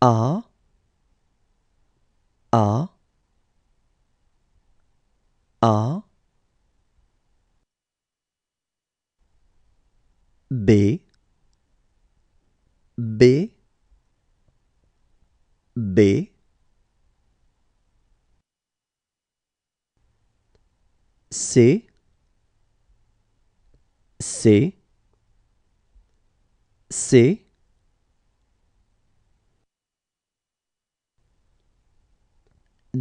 A A A B B B C C C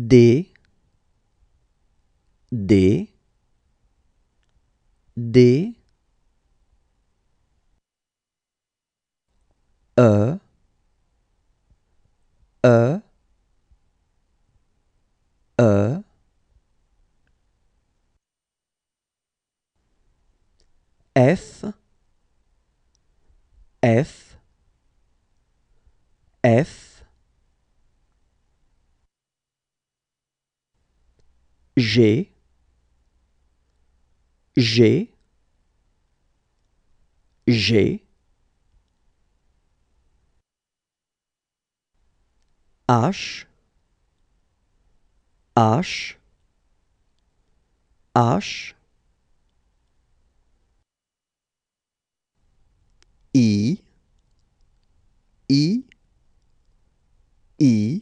D D D E E E F F F J G, J H, H, H, I, I, I,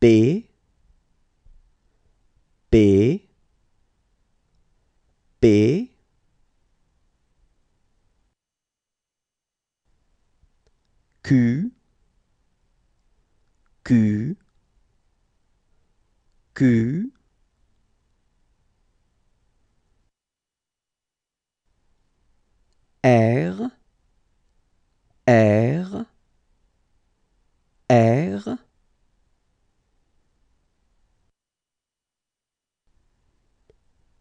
B B B Q Q Q R R R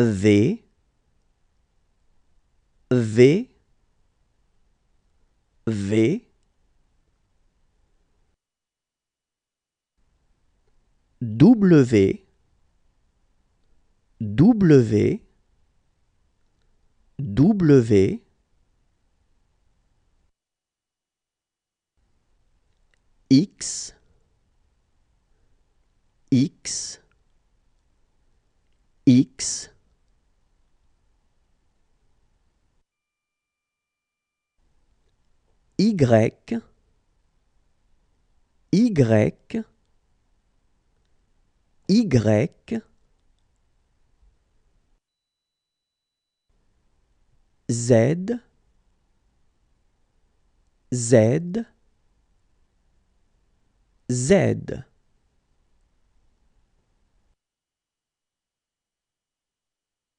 V V V W W W X X X Y, Y, Y, Z, Z, Z.